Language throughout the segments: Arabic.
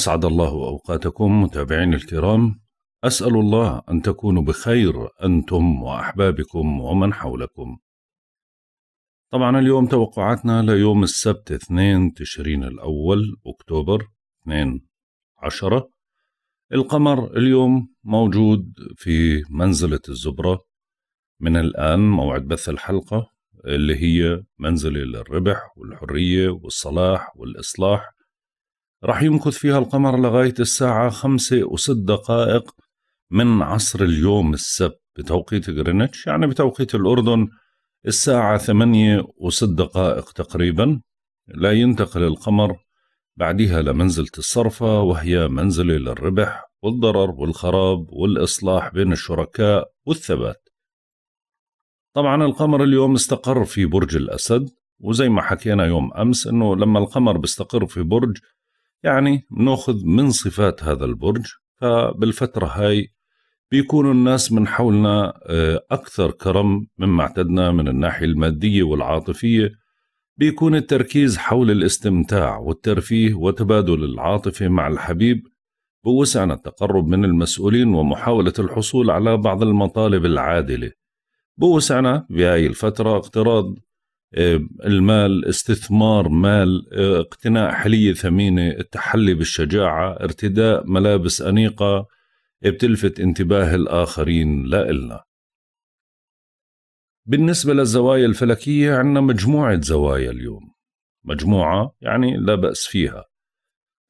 أسعد الله أوقاتكم متابعين الكرام أسأل الله أن تكونوا بخير أنتم وأحبابكم ومن حولكم طبعا اليوم توقعاتنا ليوم السبت 2 تشرين الأول أكتوبر 2 عشرة القمر اليوم موجود في منزلة الزبرة من الآن موعد بث الحلقة اللي هي منزلة للربح والحرية والصلاح والإصلاح رح يمكث فيها القمر لغاية الساعة خمسة وست دقائق من عصر اليوم السبت بتوقيت غرينتش يعني بتوقيت الأردن الساعة ثمانية وست دقائق تقريبا لا ينتقل القمر بعدها لمنزلة الصرفة وهي منزلة للربح والضرر والخراب والإصلاح بين الشركاء والثبات طبعا القمر اليوم استقر في برج الأسد وزي ما حكينا يوم أمس أنه لما القمر بيستقر في برج يعني بناخذ من صفات هذا البرج فبالفترة هاي بيكونوا الناس من حولنا آه، أكثر كرم مما اعتدنا من الناحية المادية والعاطفية بيكون التركيز حول الاستمتاع والترفيه وتبادل العاطفة مع الحبيب بوسعنا التقرب من المسؤولين ومحاولة الحصول على بعض المطالب العادلة بوسعنا بهاي الفترة اقتراض آه، المال استثمار مال آه، اقتناء حلية ثمينة التحلي بالشجاعة ارتداء ملابس أنيقة بتلفت انتباه الآخرين لا بالنسبة للزوايا الفلكية عندنا مجموعة زوايا اليوم مجموعة يعني لا بأس فيها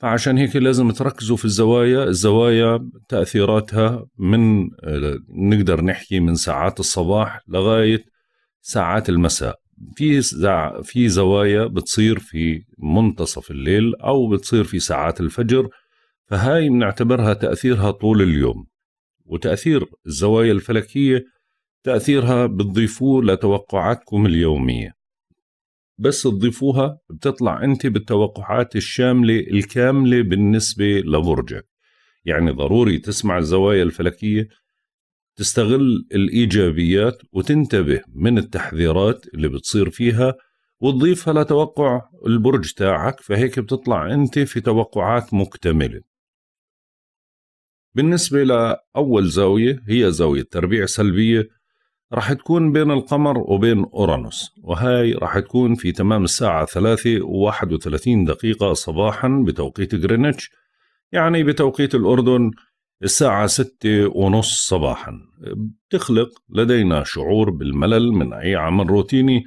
فعشان هيك لازم تركزوا في الزوايا الزوايا تأثيراتها من آه، نقدر نحكي من ساعات الصباح لغاية ساعات المساء في في زوايا بتصير في منتصف الليل او بتصير في ساعات الفجر فهاي بنعتبرها تاثيرها طول اليوم وتاثير الزوايا الفلكيه تاثيرها بتضيفوه لتوقعاتكم اليوميه بس تضيفوها بتطلع انت بالتوقعات الشامله الكامله بالنسبه لبرجك يعني ضروري تسمع الزوايا الفلكيه تستغل الإيجابيات وتنتبه من التحذيرات اللي بتصير فيها وتضيفها لتوقع البرج تاعك فهيك بتطلع أنت في توقعات مكتملة بالنسبة لأول زاوية هي زاوية تربيع سلبية راح تكون بين القمر وبين أورانوس وهاي راح تكون في تمام الساعة 3 و 31 دقيقة صباحا بتوقيت غرينتش يعني بتوقيت الأردن الساعة ستة ونص صباحا بتخلق لدينا شعور بالملل من أي عمل روتيني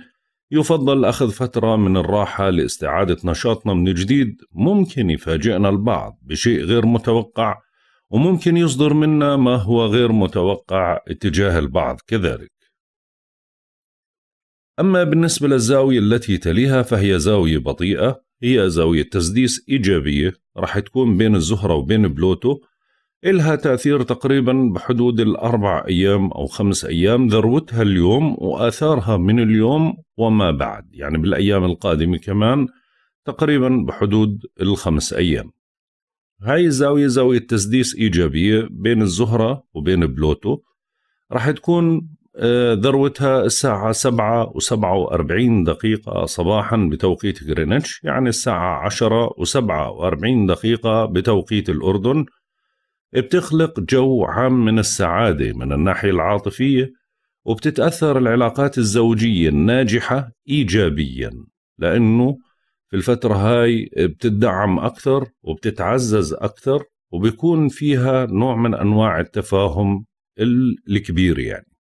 يفضل أخذ فترة من الراحة لاستعادة نشاطنا من جديد ممكن يفاجئنا البعض بشيء غير متوقع وممكن يصدر منا ما هو غير متوقع اتجاه البعض كذلك أما بالنسبة للزاوية التي تليها فهي زاوية بطيئة هي زاوية تسديس إيجابية راح تكون بين الزهرة وبين بلوتو إلها تأثير تقريبا بحدود الأربع أيام أو خمس أيام ذروتها اليوم وآثارها من اليوم وما بعد يعني بالأيام القادمة كمان تقريبا بحدود الخمس أيام هاي الزاوية زاوية تسديس إيجابية بين الزهرة وبين بلوتو راح تكون آه، ذروتها الساعة سبعة وسبعة وأربعين دقيقة صباحا بتوقيت غرينتش يعني الساعة عشرة وسبعة وأربعين دقيقة بتوقيت الأردن بتخلق جو عام من السعادة من الناحية العاطفية وبتتأثر العلاقات الزوجية الناجحة إيجابيا لأنه في الفترة هاي بتدعم أكثر وبتتعزز أكثر وبيكون فيها نوع من أنواع التفاهم الكبير يعني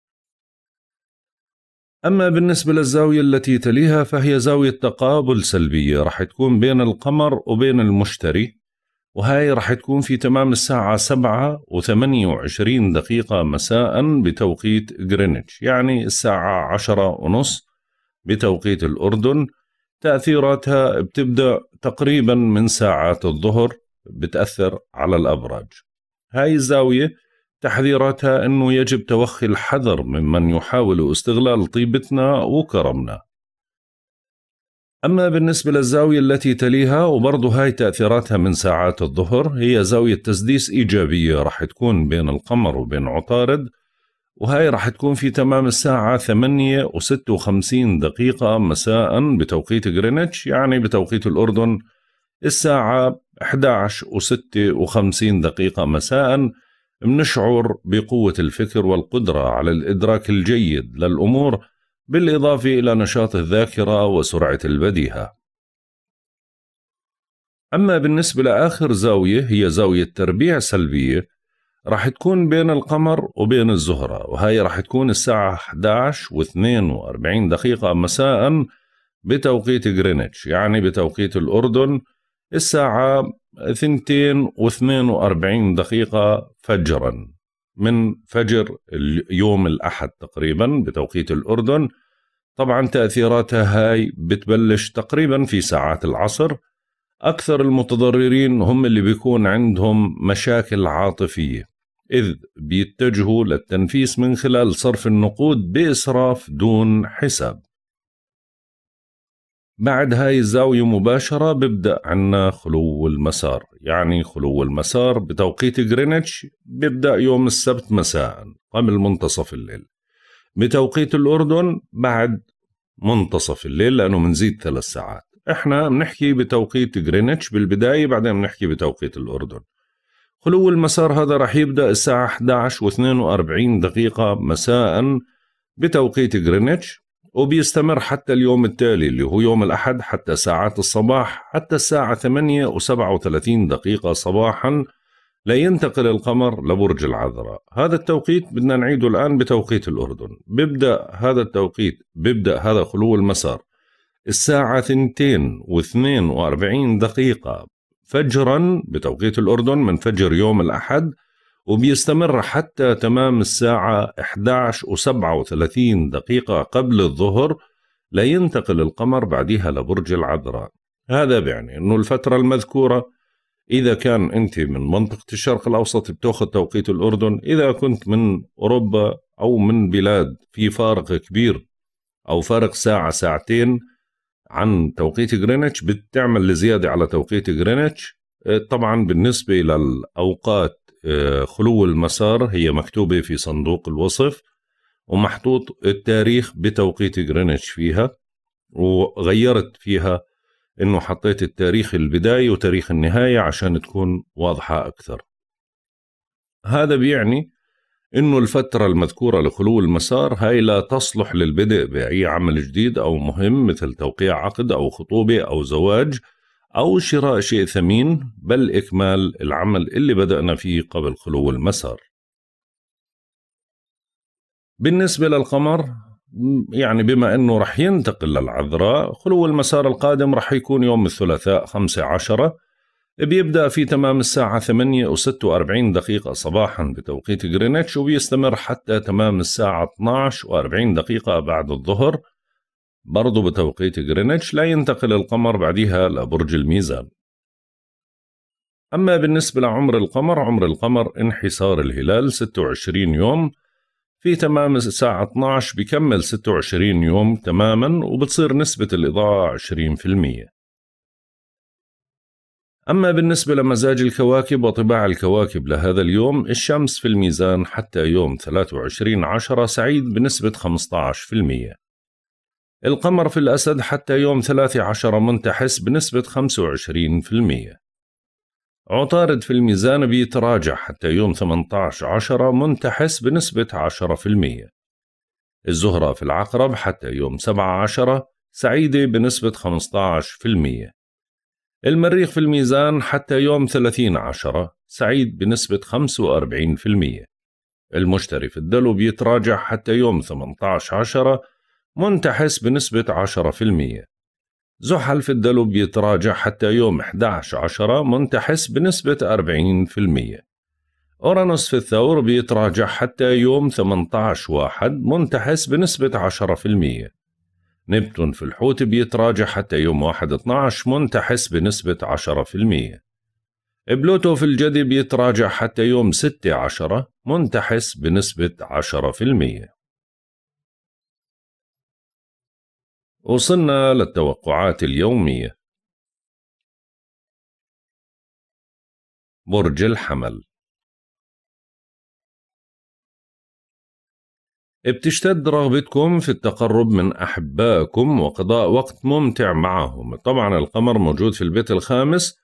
أما بالنسبة للزاوية التي تليها فهي زاوية تقابل سلبية رح تكون بين القمر وبين المشتري وهاي راح تكون في تمام الساعة 7 و28 دقيقة مساء بتوقيت غرينتش يعني الساعة عشرة ونص بتوقيت الأردن تأثيراتها بتبدأ تقريبا من ساعات الظهر بتأثر على الأبراج هاي الزاوية تحذيراتها أنه يجب توخي الحذر ممن يحاول استغلال طيبتنا وكرمنا أما بالنسبة للزاوية التي تليها وبرضه هاي تأثيراتها من ساعات الظهر هي زاوية تسديس إيجابية رح تكون بين القمر وبين عطارد وهاي رح تكون في تمام الساعة 8 و56 دقيقة مساء بتوقيت غرينتش يعني بتوقيت الأردن الساعة 11 و56 دقيقة مساء بنشعر بقوة الفكر والقدرة على الإدراك الجيد للأمور بالإضافة إلى نشاط الذاكرة وسرعة البديهة. أما بالنسبة لآخر زاوية هي زاوية تربيع سلبية راح تكون بين القمر وبين الزهرة وهي راح تكون الساعة 11 و 42 دقيقة مساء بتوقيت غرينتش يعني بتوقيت الأردن الساعة 2 و 42 دقيقة فجرا من فجر يوم الأحد تقريبا بتوقيت الأردن طبعا تأثيراتها هاي بتبلش تقريبا في ساعات العصر أكثر المتضررين هم اللي بيكون عندهم مشاكل عاطفية إذ بيتجهوا للتنفيس من خلال صرف النقود بإسراف دون حساب بعد هاي الزاوية مباشرة ببدأ عنا خلو المسار يعني خلو المسار بتوقيت غرينتش ببدأ يوم السبت مساء قبل منتصف الليل بتوقيت الأردن بعد منتصف الليل لأنه منزيد ثلاث ساعات احنا بنحكي بتوقيت غرينتش بالبداية بعدين بنحكي بتوقيت الأردن خلو المسار هذا رح يبدأ الساعة 11 و42 دقيقة مساء بتوقيت غرينتش وبيستمر حتى اليوم التالي اللي هو يوم الأحد حتى ساعات الصباح حتى الساعة 8 و37 دقيقة صباحا لينتقل القمر لبرج العذراء هذا التوقيت بدنا نعيده الآن بتوقيت الأردن بيبدأ هذا التوقيت بيبدأ هذا خلو المسار الساعة 2 و42 دقيقة فجرا بتوقيت الأردن من فجر يوم الأحد وبيستمر حتى تمام الساعة 11 و37 دقيقة قبل الظهر لينتقل القمر بعدها لبرج العذراء هذا بيعني أنه الفترة المذكورة إذا كان أنت من منطقة الشرق الأوسط بتاخذ توقيت الأردن إذا كنت من أوروبا أو من بلاد في فارق كبير أو فارق ساعة ساعتين عن توقيت جرينتش بتعمل زيادة على توقيت جرينتش طبعا بالنسبة للأوقات آه، خلو المسار هي مكتوبة في صندوق الوصف ومحطوط التاريخ بتوقيت جرينتش فيها وغيرت فيها انه حطيت التاريخ البداية وتاريخ النهاية عشان تكون واضحة أكثر هذا بيعني انه الفترة المذكورة لخلو المسار هاي لا تصلح للبدء بأي عمل جديد أو مهم مثل توقيع عقد أو خطوبة أو زواج أو شراء شيء ثمين بل إكمال العمل اللي بدأنا فيه قبل خلو المسار بالنسبة للقمر يعني بما أنه رح ينتقل للعذراء خلو المسار القادم رح يكون يوم الثلاثاء 5 عشرة بيبدأ في تمام الساعة ثمانية وستة وأربعين دقيقة صباحا بتوقيت غرينتش وبيستمر حتى تمام الساعة 12 وأربعين دقيقة بعد الظهر برضو بتوقيت غرينتش لا ينتقل القمر بعدها لبرج الميزان أما بالنسبة لعمر القمر عمر القمر انحسار الهلال 26 يوم في تمام الساعة 12 بكمل 26 يوم تماما وبتصير نسبة الإضاءة 20% أما بالنسبة لمزاج الكواكب وطباع الكواكب لهذا اليوم الشمس في الميزان حتى يوم 23 عشرة سعيد بنسبة 15% القمر في الأسد حتى يوم 13 منتحس بنسبة 25% عطارد في الميزان بيتراجع حتى يوم 18 عشرة منتحس بنسبة 10% الزهرة في العقرب حتى يوم 17 سعيدة بنسبة 15% المريخ في الميزان حتى يوم 30 عشرة سعيد بنسبة 45% المشتري في الدلو بيتراجع حتى يوم 18 عشرة منتحس بنسبة 10% زحل في الدلو بيتراجع حتى يوم 11 عشرة منتحس بنسبة 40% أورانوس في الثور بيتراجع حتى يوم 18 واحد منتحس بنسبة 10% نبتون في الحوت بيتراجع حتى يوم 1 12 منتحس بنسبة 10% بلوتو في الجدي بيتراجع حتى يوم 6 10 منتحس بنسبة 10% وصلنا للتوقعات اليومية برج الحمل بتشتد رغبتكم في التقرب من أحبائكم وقضاء وقت ممتع معهم طبعا القمر موجود في البيت الخامس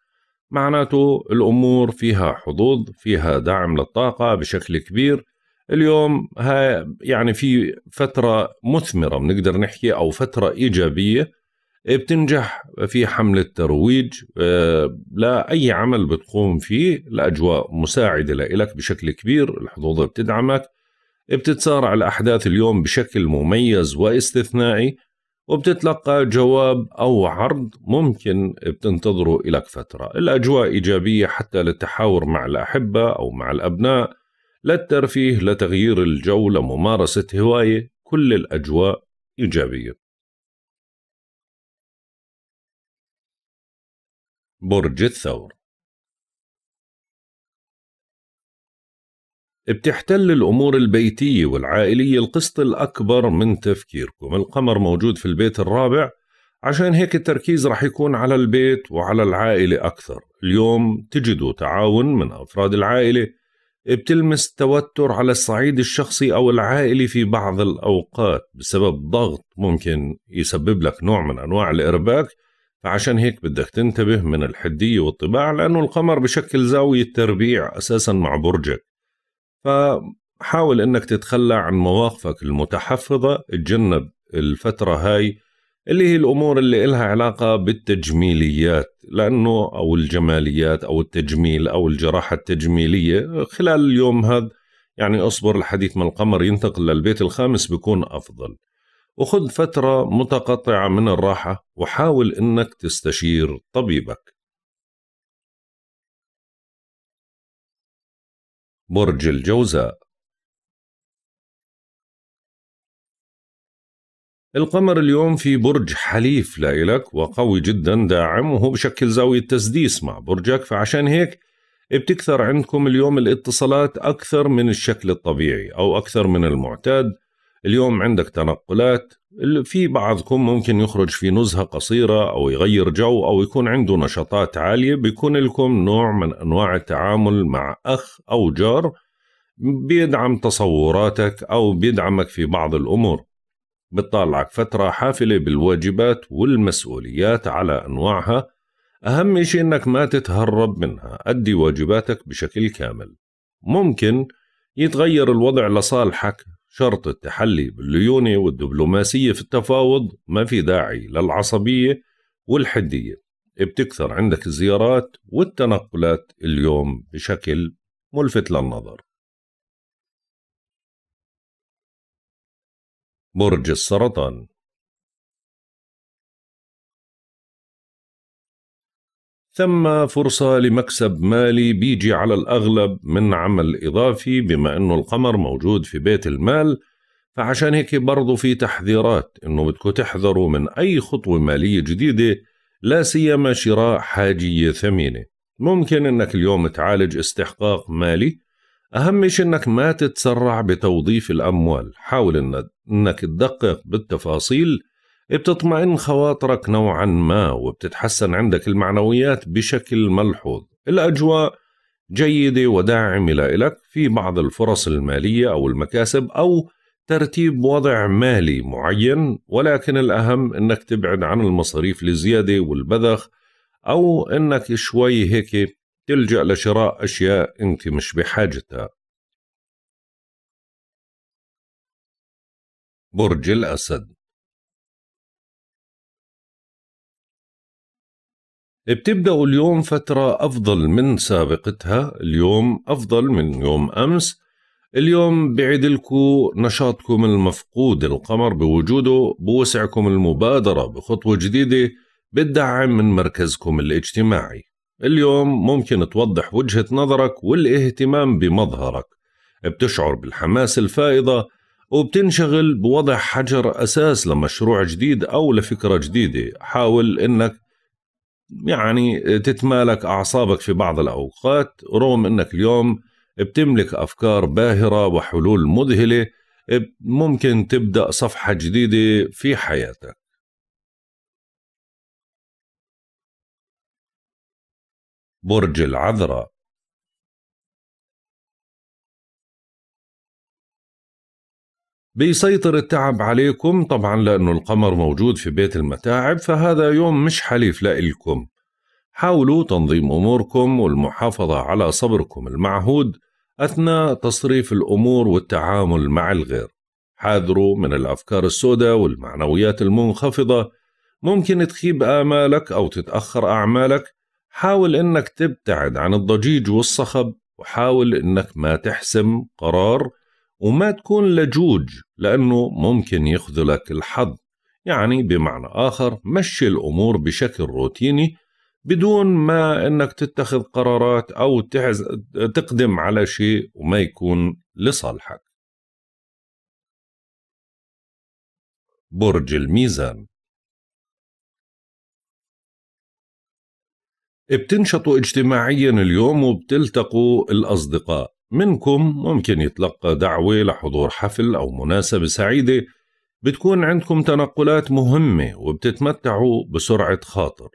معناته الأمور فيها حظوظ فيها دعم للطاقة بشكل كبير اليوم هاي يعني في فترة مثمرة بنقدر نحكي أو فترة إيجابية آه، بتنجح في حملة ترويج آه، لأي عمل بتقوم فيه الأجواء مساعدة لإلك بشكل كبير الحظوظ بتدعمك بتتسارع الأحداث اليوم بشكل مميز واستثنائي وبتتلقى جواب أو عرض ممكن بتنتظره لك فترة الأجواء إيجابية حتى للتحاور مع الأحبة أو مع الأبناء لا الترفيه لا تغيير الجو لممارسة هواية كل الأجواء إيجابية برج الثور بتحتل الأمور البيتية والعائلية القسط الأكبر من تفكيركم القمر موجود في البيت الرابع عشان هيك التركيز رح يكون على البيت وعلى العائلة أكثر اليوم تجدوا تعاون من أفراد العائلة بتلمس توتر على الصعيد الشخصي أو العائلي في بعض الأوقات بسبب ضغط ممكن يسبب لك نوع من أنواع الإرباك فعشان هيك بدك تنتبه من الحدية والطباع لأنه القمر بشكل زاوية تربيع أساسا مع برجك فحاول أنك تتخلى عن مواقفك المتحفظة تجنب الفترة هاي اللي هي الامور اللي إلها علاقه بالتجميليات لانه او الجماليات او التجميل او الجراحه التجميليه خلال اليوم هذا يعني اصبر الحديث ما القمر ينتقل للبيت الخامس بيكون افضل وخذ فتره متقطعه من الراحه وحاول انك تستشير طبيبك برج الجوزاء القمر اليوم في برج حليف لإلك وقوي جدا داعم وهو بشكل زاوية تسديس مع برجك فعشان هيك بتكثر عندكم اليوم الاتصالات أكثر من الشكل الطبيعي أو أكثر من المعتاد اليوم عندك تنقلات في بعضكم ممكن يخرج في نزهة قصيرة أو يغير جو أو يكون عنده نشاطات عالية بيكون لكم نوع من أنواع التعامل مع أخ أو جار بيدعم تصوراتك أو بيدعمك في بعض الأمور بتطلعك فترة حافلة بالواجبات والمسؤوليات على أنواعها أهم شيء إنك ما تتهرب منها أدي واجباتك بشكل كامل ممكن يتغير الوضع لصالحك شرط التحلي بالليونة والدبلوماسية في التفاوض ما في داعي للعصبية والحدية بتكثر عندك الزيارات والتنقلات اليوم بشكل ملفت للنظر برج السرطان ثم فرصة لمكسب مالي بيجي على الأغلب من عمل إضافي بما أنه القمر موجود في بيت المال فعشان هيك برضو في تحذيرات أنه بدكم تحذروا من أي خطوة مالية جديدة لا سيما شراء حاجية ثمينة ممكن أنك اليوم تعالج استحقاق مالي أهم شيء إنك ما تتسرع بتوظيف الأموال حاول إنك تدقق بالتفاصيل بتطمئن خواطرك نوعا ما وبتتحسن عندك المعنويات بشكل ملحوظ الأجواء جيدة وداعمة لك في بعض الفرص المالية أو المكاسب أو ترتيب وضع مالي معين ولكن الأهم أنك تبعد عن المصاريف الزيادة والبذخ أو أنك شوي هيك تلجأ لشراء أشياء أنت مش بحاجتها برج الأسد بتبدأ اليوم فترة أفضل من سابقتها اليوم أفضل من يوم أمس اليوم بعدلكو نشاطكم المفقود القمر بوجوده بوسعكم المبادرة بخطوة جديدة بتدعم من مركزكم الاجتماعي اليوم ممكن توضح وجهة نظرك والاهتمام بمظهرك بتشعر بالحماس الفائضة وبتنشغل بوضع حجر أساس لمشروع جديد أو لفكرة جديدة حاول أنك يعني تتمالك أعصابك في بعض الأوقات رغم أنك اليوم بتملك أفكار باهرة وحلول مذهلة ممكن تبدأ صفحة جديدة في حياتك برج العذراء بيسيطر التعب عليكم طبعا لأنه القمر موجود في بيت المتاعب فهذا يوم مش حليف لإلكم حاولوا تنظيم أموركم والمحافظة على صبركم المعهود أثناء تصريف الأمور والتعامل مع الغير حاذروا من الأفكار السوداء والمعنويات المنخفضة ممكن تخيب آمالك أو تتأخر أعمالك حاول انك تبتعد عن الضجيج والصخب وحاول انك ما تحسم قرار وما تكون لجوج لانه ممكن يخذلك الحظ يعني بمعنى اخر مشي الامور بشكل روتيني بدون ما انك تتخذ قرارات او تحز... تقدم على شيء وما يكون لصالحك برج الميزان بتنشطوا اجتماعيا اليوم وبتلتقوا الأصدقاء منكم ممكن يتلقى دعوة لحضور حفل أو مناسبة سعيدة بتكون عندكم تنقلات مهمة وبتتمتعوا بسرعة خاطر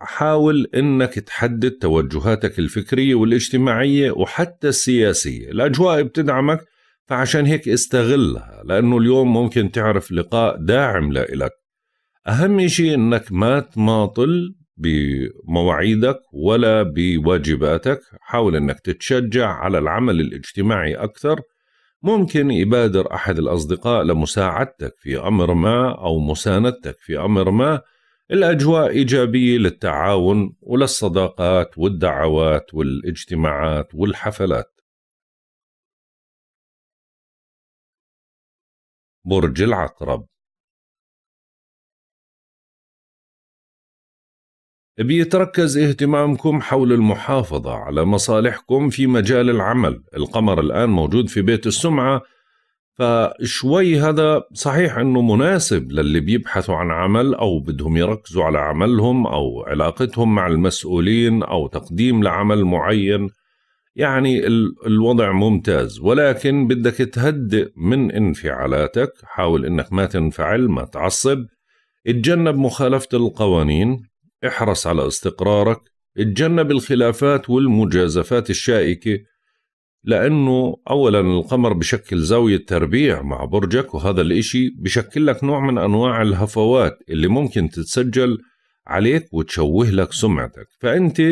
حاول انك تحدد توجهاتك الفكريه والاجتماعيه وحتى السياسيه، الاجواء بتدعمك فعشان هيك استغلها لانه اليوم ممكن تعرف لقاء داعم لإلك. اهم شيء انك ما تماطل بمواعيدك ولا بواجباتك حاول أنك تتشجع على العمل الاجتماعي أكثر ممكن يبادر أحد الأصدقاء لمساعدتك في أمر ما أو مساندتك في أمر ما الأجواء إيجابية للتعاون وللصداقات والدعوات والاجتماعات والحفلات برج العقرب بيتركز اهتمامكم حول المحافظة على مصالحكم في مجال العمل القمر الآن موجود في بيت السمعة فشوي هذا صحيح أنه مناسب للي بيبحثوا عن عمل أو بدهم يركزوا على عملهم أو علاقتهم مع المسؤولين أو تقديم لعمل معين يعني الوضع ممتاز ولكن بدك تهدئ من انفعالاتك حاول انك ما تنفعل ما تعصب اتجنب مخالفة القوانين احرص على استقرارك اتجنب الخلافات والمجازفات الشائكة لأنه أولا القمر بشكل زاوية تربيع مع برجك وهذا الإشي بشكل لك نوع من أنواع الهفوات اللي ممكن تتسجل عليك وتشوه لك سمعتك فأنت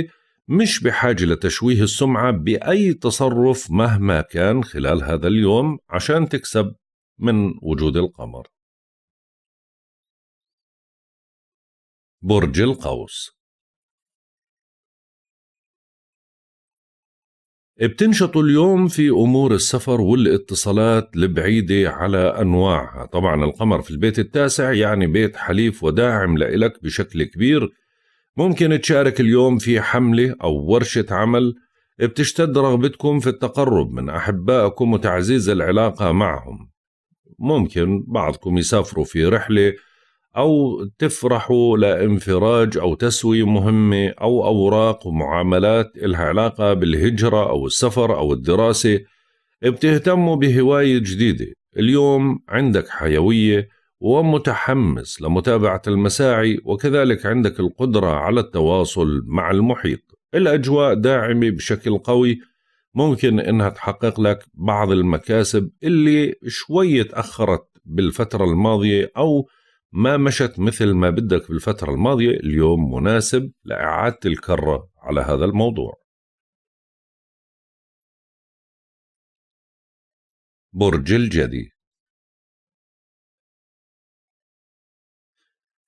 مش بحاجة لتشويه السمعة بأي تصرف مهما كان خلال هذا اليوم عشان تكسب من وجود القمر برج القوس بتنشطوا اليوم في أمور السفر والاتصالات البعيدة على أنواعها طبعا القمر في البيت التاسع يعني بيت حليف وداعم لإلك بشكل كبير ممكن تشارك اليوم في حملة أو ورشة عمل بتشتد رغبتكم في التقرب من أحبائكم وتعزيز العلاقة معهم ممكن بعضكم يسافروا في رحلة أو تفرحوا لانفراج أو تسوي مهمة أو أوراق ومعاملات إلها علاقة بالهجرة أو السفر أو الدراسة بتهتموا بهواية جديدة اليوم عندك حيوية ومتحمس لمتابعة المساعي وكذلك عندك القدرة على التواصل مع المحيط الأجواء داعمة بشكل قوي ممكن إنها تحقق لك بعض المكاسب اللي شوية تأخرت بالفترة الماضية أو ما مشت مثل ما بدك بالفترة الماضية اليوم مناسب لإعادة الكرة على هذا الموضوع برج الجدي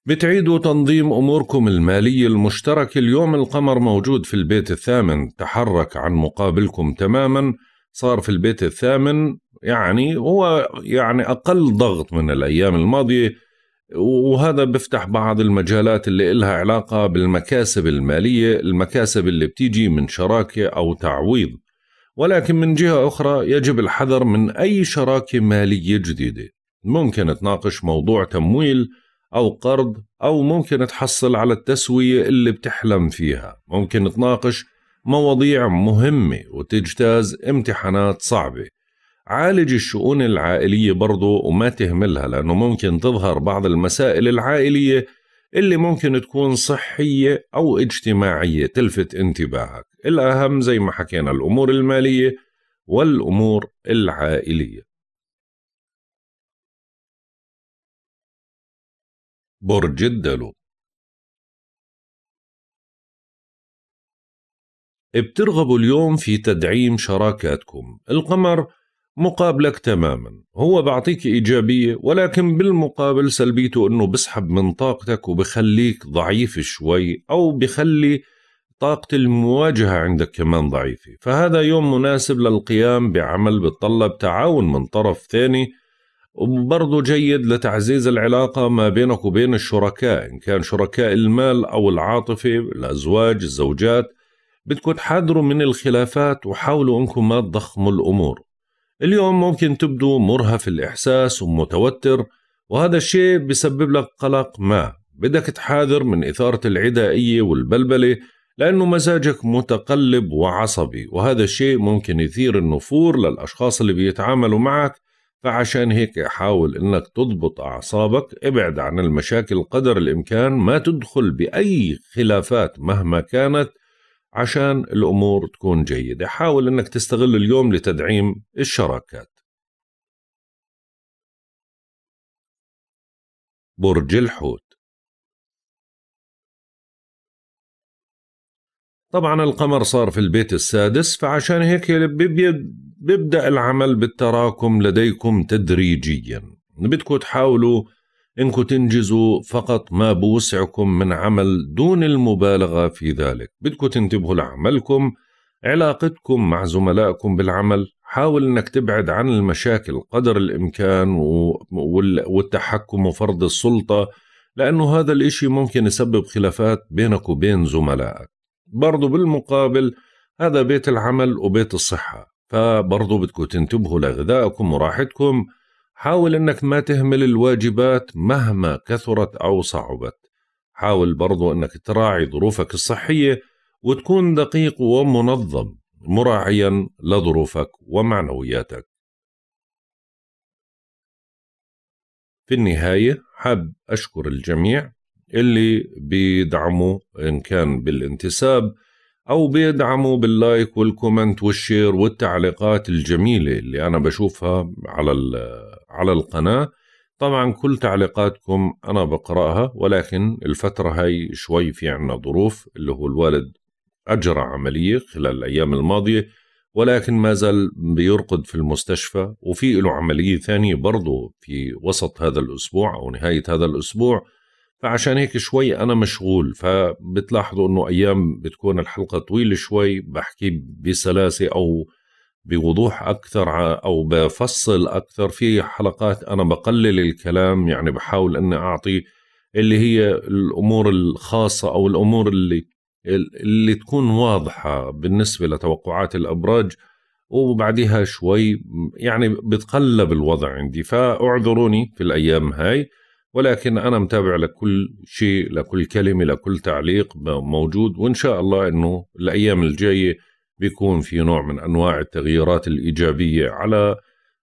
بتعيدوا تنظيم أموركم المالية المشتركة اليوم القمر موجود في البيت الثامن تحرك عن مقابلكم تماما صار في البيت الثامن يعني هو يعني أقل ضغط من الأيام الماضية وهذا بيفتح بعض المجالات اللي إلها علاقة بالمكاسب المالية المكاسب اللي بتيجي من شراكة أو تعويض ولكن من جهة أخرى يجب الحذر من أي شراكة مالية جديدة ممكن تناقش موضوع تمويل أو قرض أو ممكن تحصل على التسوية اللي بتحلم فيها ممكن تناقش مواضيع مهمة وتجتاز امتحانات صعبة عالج الشؤون العائلية برضه وما تهملها لأنه ممكن تظهر بعض المسائل العائلية اللي ممكن تكون صحية أو اجتماعية تلفت انتباهك الأهم زي ما حكينا الأمور المالية والأمور العائلية برج الدلو بترغبوا اليوم في تدعيم شراكاتكم القمر مقابلك تماما هو بعطيك إيجابية ولكن بالمقابل سلبيته أنه بسحب من طاقتك وبخليك ضعيف شوي أو بخلي طاقة المواجهة عندك كمان ضعيفة فهذا يوم مناسب للقيام بعمل بتطلب تعاون من طرف ثاني وبرضه جيد لتعزيز العلاقة ما بينك وبين الشركاء إن كان شركاء المال أو العاطفة الأزواج الزوجات بدكم تحذروا من الخلافات وحاولوا أنكم ما تضخموا الأمور اليوم ممكن تبدو مرهف الإحساس ومتوتر وهذا الشيء بسبب لك قلق ما بدك تحاذر من إثارة العدائية والبلبلة لأنه مزاجك متقلب وعصبي وهذا الشيء ممكن يثير النفور للأشخاص اللي بيتعاملوا معك فعشان هيك حاول إنك تضبط أعصابك ابعد عن المشاكل قدر الإمكان ما تدخل بأي خلافات مهما كانت عشان الأمور تكون جيدة حاول أنك تستغل اليوم لتدعيم الشراكات برج الحوت طبعا القمر صار في البيت السادس فعشان هيك بيبدأ العمل بالتراكم لديكم تدريجيا بدكم تحاولوا إنكم تنجزوا فقط ما بوسعكم من عمل دون المبالغة في ذلك بدكم تنتبهوا لعملكم علاقتكم مع زملائكم بالعمل حاول انك تبعد عن المشاكل قدر الامكان والتحكم وفرض السلطه لانه هذا الاشي ممكن يسبب خلافات بينك وبين زملائك برضو بالمقابل هذا بيت العمل وبيت الصحة فبرضو بدكم تنتبهوا لغذائكم وراحتكم حاول أنك ما تهمل الواجبات مهما كثرت أو صعبت حاول برضو أنك تراعي ظروفك الصحية وتكون دقيق ومنظم مراعيا لظروفك ومعنوياتك في النهاية حاب أشكر الجميع اللي بيدعموا إن كان بالانتساب أو بيدعموا باللايك والكومنت والشير والتعليقات الجميلة اللي أنا بشوفها على على القناة طبعا كل تعليقاتكم أنا بقرأها ولكن الفترة هاي شوي في عنا ظروف اللي هو الوالد أجرى عملية خلال الأيام الماضية ولكن ما زال بيرقد في المستشفى وفي له عملية ثانية برضه في وسط هذا الأسبوع أو نهاية هذا الأسبوع فعشان هيك شوي انا مشغول فبتلاحظوا انه ايام بتكون الحلقه طويله شوي بحكي بسلاسه او بوضوح اكثر او بفصل اكثر في حلقات انا بقلل الكلام يعني بحاول اني اعطي اللي هي الامور الخاصه او الامور اللي اللي تكون واضحه بالنسبه لتوقعات الابراج وبعدها شوي يعني بتقلب الوضع عندي فاعذروني في الايام هاي ولكن أنا متابع لكل شيء لكل كلمة لكل تعليق موجود وإن شاء الله أنه الأيام الجاية بيكون في نوع من أنواع التغييرات الإيجابية على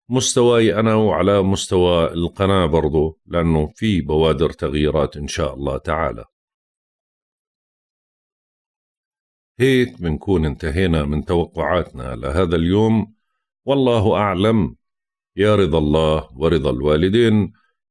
مستواي أنا وعلى مستوى القناة برضو لأنه في بوادر تغييرات إن شاء الله تعالى هيك بنكون انتهينا من توقعاتنا لهذا اليوم والله أعلم يا رضا الله ورضا الوالدين